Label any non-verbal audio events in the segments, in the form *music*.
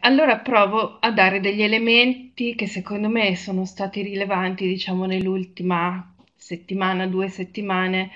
allora provo a dare degli elementi che secondo me sono stati rilevanti, diciamo, nell'ultima settimana, due settimane,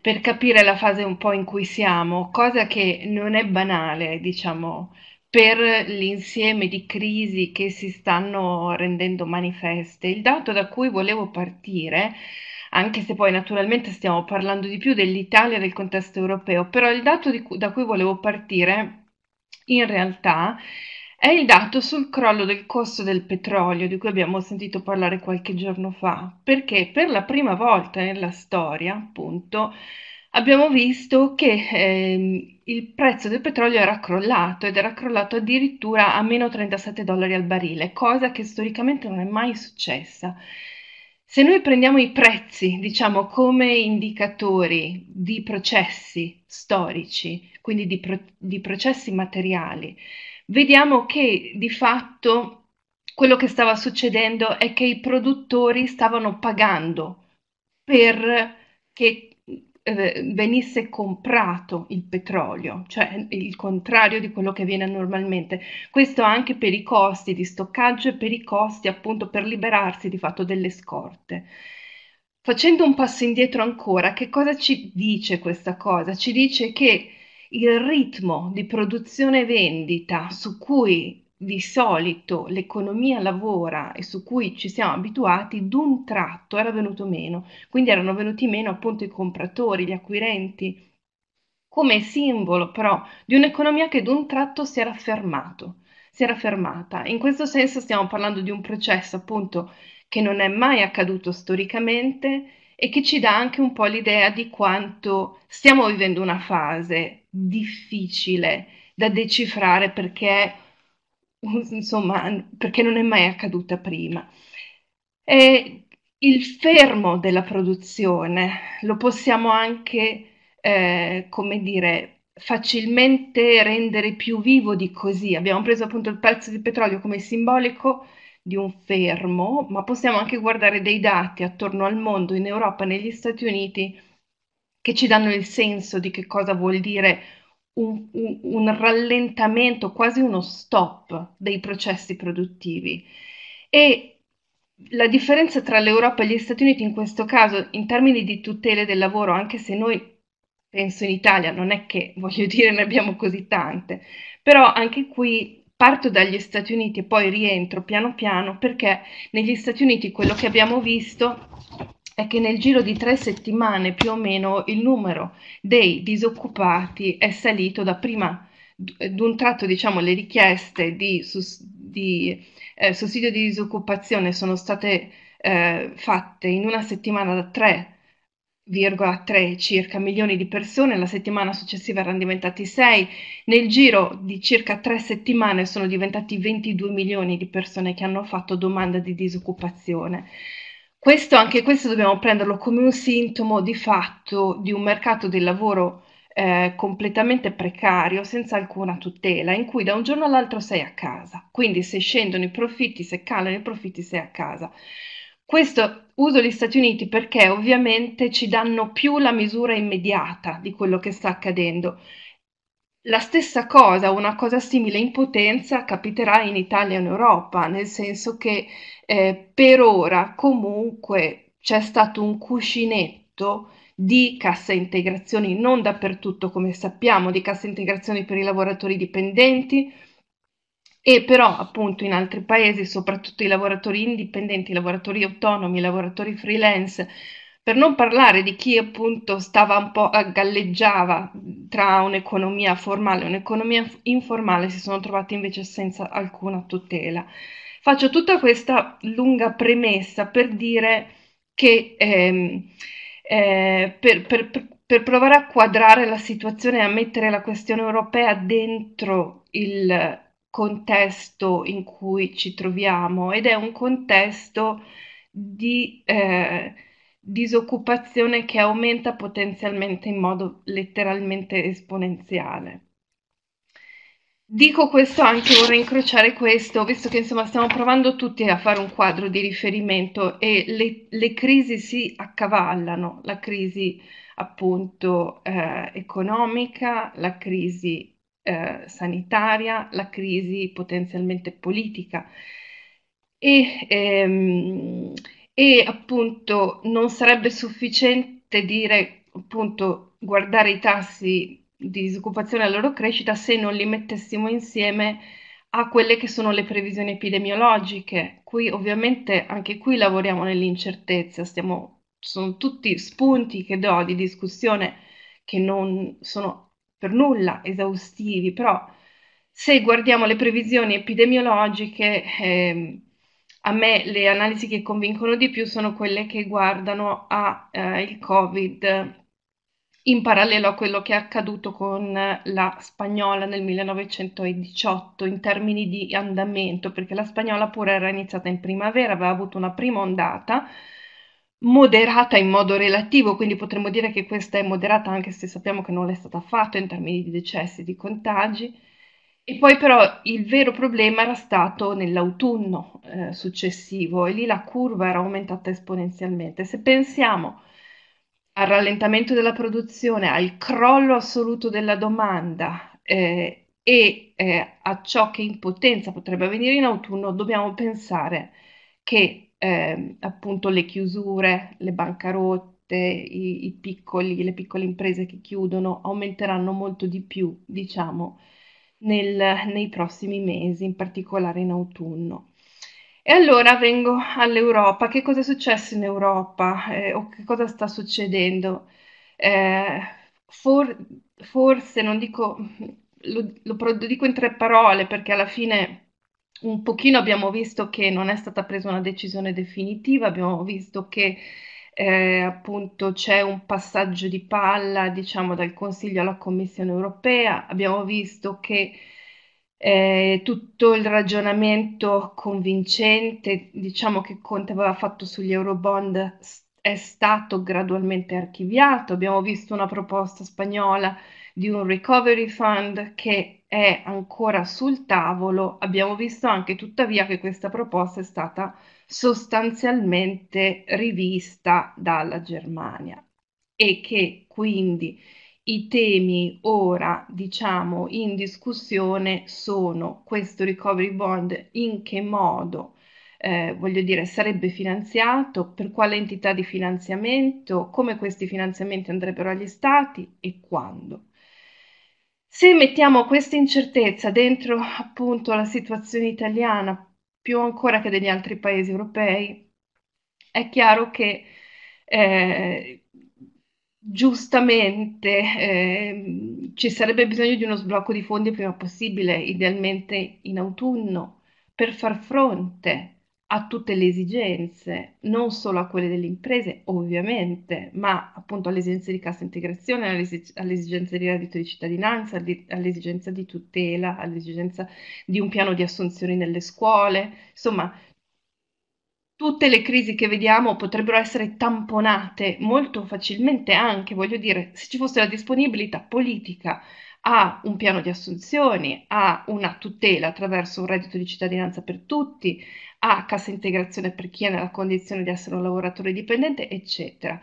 per capire la fase un po' in cui siamo, cosa che non è banale, diciamo, per l'insieme di crisi che si stanno rendendo manifeste. Il dato da cui volevo partire anche se poi naturalmente stiamo parlando di più dell'Italia e del contesto europeo, però il dato di, da cui volevo partire in realtà è il dato sul crollo del costo del petrolio di cui abbiamo sentito parlare qualche giorno fa, perché per la prima volta nella storia, appunto, abbiamo visto che ehm, il prezzo del petrolio era crollato ed era crollato addirittura a meno 37 dollari al barile, cosa che storicamente non è mai successa. Se noi prendiamo i prezzi, diciamo, come indicatori di processi storici, quindi di, pro- di processi materiali, vediamo che di fatto quello che stava succedendo è che i produttori stavano pagando per che eh, venisse comprato il petrolio, cioè il contrario di quello che avviene normalmente. Questo anche per i costi di stoccaggio e per i costi appunto per liberarsi di fatto delle scorte. Facendo un passo indietro ancora, che cosa ci dice questa cosa? Ci dice che il ritmo di produzione e vendita su cui di solito l'economia lavora e su cui ci siamo abituati, d'un tratto era venuto meno. Quindi erano venuti meno appunto i compratori, gli acquirenti, come simbolo però di un'economia che d'un tratto si era fermato, si era fermata. In questo senso stiamo parlando di un processo appunto che non è mai accaduto storicamente e che ci dà anche un po' l'idea di quanto stiamo vivendo una fase difficile da decifrare perché, insomma, perché non è mai accaduta prima. E il fermo della produzione lo possiamo anche, eh, come dire, facilmente rendere più vivo di così. Abbiamo preso appunto il prezzo di petrolio come simbolico di un fermo, ma possiamo anche guardare dei dati attorno al mondo, in Europa, negli Stati Uniti, che ci danno il senso di che cosa vuol dire un, un, un rallentamento, quasi uno stop dei processi produttivi. E la differenza tra l'Europa e gli Stati Uniti in questo caso, in termini di tutele del lavoro, anche se noi penso in Italia, non è che *laughs* voglio dire ne abbiamo così tante, però anche qui parto dagli Stati Uniti e poi rientro piano piano perché negli Stati Uniti quello che abbiamo visto è che nel giro di tre settimane più o meno il numero dei disoccupati è salito da prima d'un tratto diciamo le richieste di, sus- di eh, sussidio di disoccupazione sono state eh, fatte in una settimana da 3,3 circa milioni di persone, la settimana successiva erano diventati 6, nel giro di circa tre settimane sono diventati 22 milioni di persone che hanno fatto domanda di disoccupazione. Questo, anche questo dobbiamo prenderlo come un sintomo di fatto di un mercato del lavoro eh, completamente precario, senza alcuna tutela, in cui da un giorno all'altro sei a casa. Quindi se scendono i profitti, se calano i profitti, sei a casa. Questo uso gli Stati Uniti perché ovviamente ci danno più la misura immediata di quello che sta accadendo la stessa cosa, una cosa simile in potenza capiterà in Italia e in Europa, nel senso che eh, per ora comunque c'è stato un cuscinetto di cassa integrazioni, non dappertutto come sappiamo, di cassa integrazioni per i lavoratori dipendenti, e però appunto in altri paesi, soprattutto i lavoratori indipendenti, i lavoratori autonomi, i lavoratori freelance, per non parlare di chi appunto stava un po' a eh, galleggiava tra un'economia formale e un'economia informale, si sono trovati invece senza alcuna tutela. Faccio tutta questa lunga premessa per dire che ehm, eh, per, per, per per provare a quadrare la situazione e a mettere la questione europea dentro il contesto in cui ci troviamo ed è un contesto di eh, disoccupazione che aumenta potenzialmente in modo letteralmente esponenziale. Dico questo anche, vorrei incrociare questo, visto che insomma stiamo provando tutti a fare un quadro di riferimento e le, le crisi si accavallano, la crisi appunto eh, economica, la crisi eh, sanitaria, la crisi potenzialmente politica. E, ehm, e appunto non sarebbe sufficiente dire appunto guardare i tassi di disoccupazione e la loro crescita se non li mettessimo insieme a quelle che sono le previsioni epidemiologiche. Qui ovviamente anche qui lavoriamo nell'incertezza, stiamo, sono tutti spunti che do di discussione che non sono per nulla esaustivi, però se guardiamo le previsioni epidemiologiche eh, a me le analisi che convincono di più sono quelle che guardano al eh, Covid in parallelo a quello che è accaduto con la spagnola nel 1918 in termini di andamento, perché la spagnola pure era iniziata in primavera, aveva avuto una prima ondata moderata in modo relativo, quindi potremmo dire che questa è moderata anche se sappiamo che non l'è stata affatto in termini di decessi, di contagi e poi però il vero problema era stato nell'autunno eh, successivo e lì la curva era aumentata esponenzialmente. Se pensiamo al rallentamento della produzione, al crollo assoluto della domanda eh, e eh, a ciò che in potenza potrebbe avvenire in autunno, dobbiamo pensare che ehm, appunto le chiusure, le bancarotte, i, i piccoli, le piccole imprese che chiudono aumenteranno molto di più, diciamo, nel, nei prossimi mesi, in particolare in autunno. E allora vengo all'Europa. Che cosa è successo in Europa eh, o che cosa sta succedendo? Eh, for, forse non dico, lo, lo, dico in tre parole perché alla fine un pochino abbiamo visto che non è stata presa una decisione definitiva, abbiamo visto che eh, appunto c'è un passaggio di palla, diciamo, dal Consiglio alla Commissione europea. Abbiamo visto che eh, tutto il ragionamento convincente, diciamo, che Conte aveva fatto sugli Eurobond è stato gradualmente archiviato. Abbiamo visto una proposta spagnola di un recovery fund che è ancora sul tavolo. Abbiamo visto anche tuttavia che questa proposta è stata sostanzialmente rivista dalla Germania e che quindi i temi ora, diciamo, in discussione sono questo recovery bond, in che modo, eh, voglio dire, sarebbe finanziato, per quale entità di finanziamento, come questi finanziamenti andrebbero agli stati e quando. Se mettiamo questa incertezza dentro appunto la situazione italiana più ancora che degli altri paesi europei, è chiaro che eh, giustamente eh, ci sarebbe bisogno di uno sblocco di fondi prima possibile, idealmente in autunno, per far fronte a tutte le esigenze, non solo a quelle delle imprese, ovviamente, ma appunto alle esigenze di cassa integrazione, alle esigenze di reddito di cittadinanza, all'esigenza di tutela, all'esigenza di un piano di assunzioni nelle scuole, insomma, tutte le crisi che vediamo potrebbero essere tamponate molto facilmente anche, voglio dire, se ci fosse la disponibilità politica a un piano di assunzioni, a una tutela attraverso un reddito di cittadinanza per tutti, a, cassa integrazione per chi è nella condizione di essere un lavoratore dipendente, eccetera.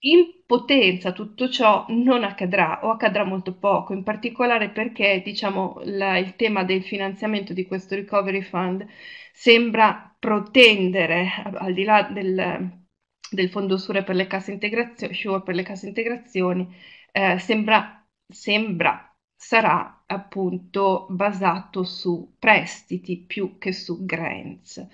In potenza tutto ciò non accadrà o accadrà molto poco, in particolare perché diciamo, la, il tema del finanziamento di questo recovery fund sembra protendere, al di là del, del fondo SURE per le casse, integrazioni, sure per le casse integrazioni, eh, sembra, sembra sarà appunto basato su prestiti più che su grants.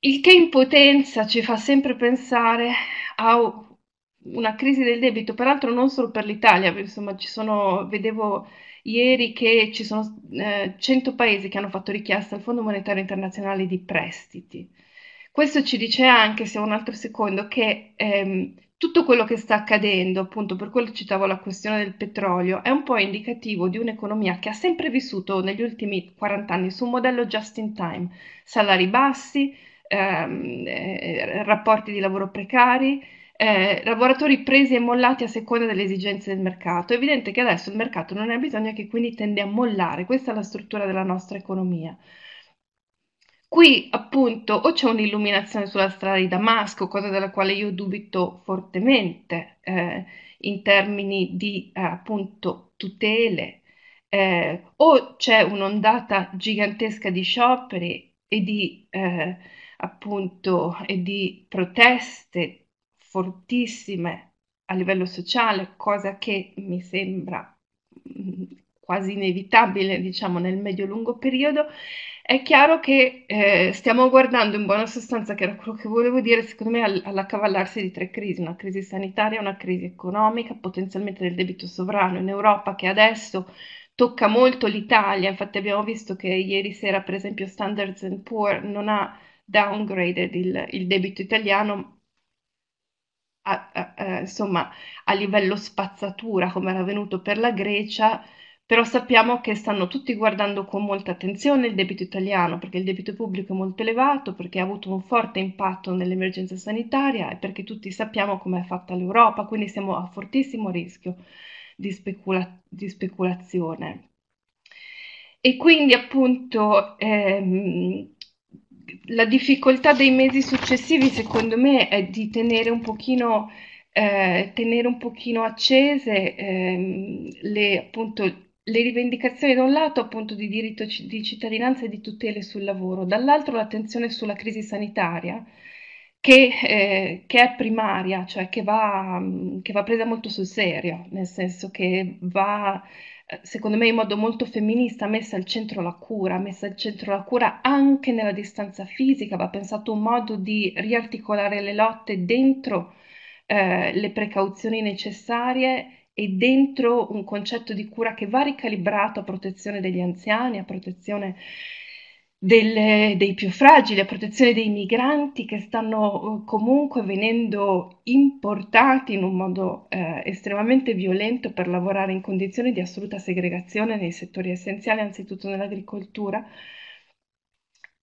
Il che in potenza ci fa sempre pensare a una crisi del debito, peraltro non solo per l'Italia, insomma ci sono, vedevo ieri che ci sono eh, 100 paesi che hanno fatto richiesta al Fondo Monetario Internazionale di prestiti. Questo ci dice anche, se un altro secondo, che ehm, tutto quello che sta accadendo, appunto, per quello citavo la questione del petrolio, è un po' indicativo di un'economia che ha sempre vissuto negli ultimi 40 anni su un modello just in time, salari bassi, ehm, eh, rapporti di lavoro precari, eh, lavoratori presi e mollati a seconda delle esigenze del mercato. È evidente che adesso il mercato non ne ha bisogno e che quindi tende a mollare, questa è la struttura della nostra economia. Qui appunto o c'è un'illuminazione sulla strada di Damasco, cosa della quale io dubito fortemente eh, in termini di eh, appunto tutele, eh, o c'è un'ondata gigantesca di scioperi e di eh, appunto e di proteste fortissime a livello sociale, cosa che mi sembra mm, quasi inevitabile, diciamo, nel medio-lungo periodo è chiaro che eh, stiamo guardando in buona sostanza, che era quello che volevo dire, secondo me, all'accavallarsi di tre crisi, una crisi sanitaria, una crisi economica, potenzialmente del debito sovrano in Europa che adesso tocca molto l'Italia, infatti abbiamo visto che ieri sera, per esempio, Standards Poor's non ha downgraded il, il debito italiano, a, a, a, insomma, a livello spazzatura come era avvenuto per la Grecia però sappiamo che stanno tutti guardando con molta attenzione il debito italiano perché il debito pubblico è molto elevato, perché ha avuto un forte impatto nell'emergenza sanitaria e perché tutti sappiamo com'è fatta l'Europa, quindi siamo a fortissimo rischio di, specula- di speculazione. E quindi appunto ehm, la difficoltà dei mesi successivi secondo me è di tenere un pochino, eh, tenere un pochino accese ehm, le, appunto, le rivendicazioni da un lato appunto di diritto di cittadinanza e di tutele sul lavoro, dall'altro l'attenzione sulla crisi sanitaria che, eh, che è primaria, cioè che va, che va, presa molto sul serio, nel senso che va, eh, secondo me, in modo molto femminista, messa al centro la cura, messa al centro la cura anche nella distanza fisica, va pensato un modo di riarticolare le lotte dentro eh, le precauzioni necessarie e dentro un concetto di cura che va ricalibrato a protezione degli anziani, a protezione delle, dei più fragili, a protezione dei migranti che stanno eh, comunque venendo importati in un modo eh, estremamente violento per lavorare in condizioni di assoluta segregazione nei settori essenziali, anzitutto nell'agricoltura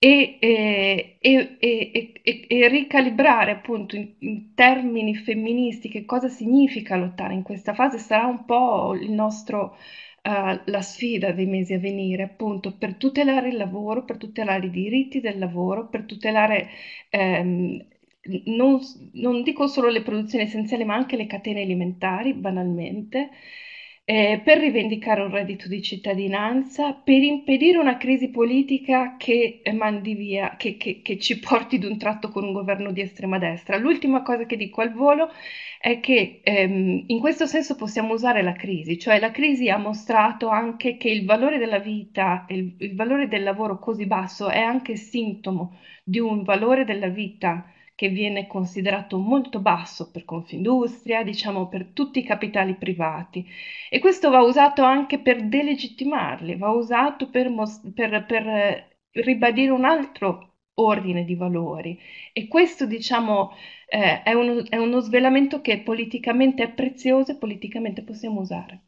e, e, e, e, ricalibrare appunto in, in, termini femministi che cosa significa lottare in questa fase sarà un po' il nostro, uh, la sfida dei mesi a venire, appunto per tutelare il lavoro, per tutelare i diritti del lavoro, per tutelare ehm, non, non dico solo le produzioni essenziali ma anche le catene alimentari banalmente eh, per rivendicare un reddito di cittadinanza, per impedire una crisi politica che mandi via, che, che, che ci porti d'un tratto con un governo di estrema destra. L'ultima cosa che dico al volo è che ehm, in questo senso possiamo usare la crisi, cioè la crisi ha mostrato anche che il valore della vita, il, il valore del lavoro così basso è anche sintomo di un valore della vita che viene considerato molto basso per Confindustria, diciamo per tutti i capitali privati e questo va usato anche per delegittimarli, va usato per, mos- per, per eh, ribadire un altro ordine di valori e questo diciamo eh, è, uno, è uno svelamento che politicamente è prezioso e politicamente possiamo usare.